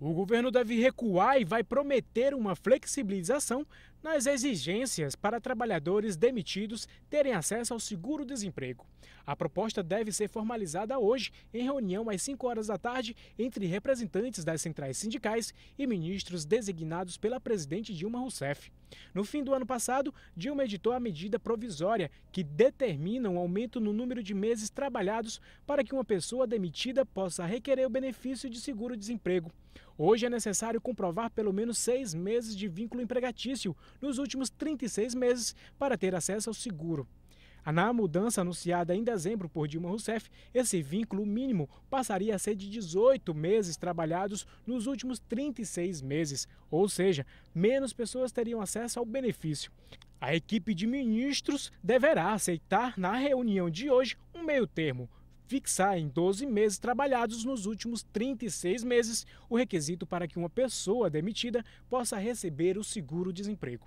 O governo deve recuar e vai prometer uma flexibilização nas exigências para trabalhadores demitidos terem acesso ao seguro-desemprego. A proposta deve ser formalizada hoje, em reunião às 5 horas da tarde, entre representantes das centrais sindicais e ministros designados pela presidente Dilma Rousseff. No fim do ano passado, Dilma editou a medida provisória que determina um aumento no número de meses trabalhados para que uma pessoa demitida possa requerer o benefício de seguro-desemprego. Hoje é necessário comprovar pelo menos seis meses de vínculo empregatício nos últimos 36 meses para ter acesso ao seguro. Na mudança anunciada em dezembro por Dilma Rousseff, esse vínculo mínimo passaria a ser de 18 meses trabalhados nos últimos 36 meses, ou seja, menos pessoas teriam acesso ao benefício. A equipe de ministros deverá aceitar na reunião de hoje um meio-termo fixar em 12 meses trabalhados nos últimos 36 meses o requisito para que uma pessoa demitida possa receber o seguro-desemprego.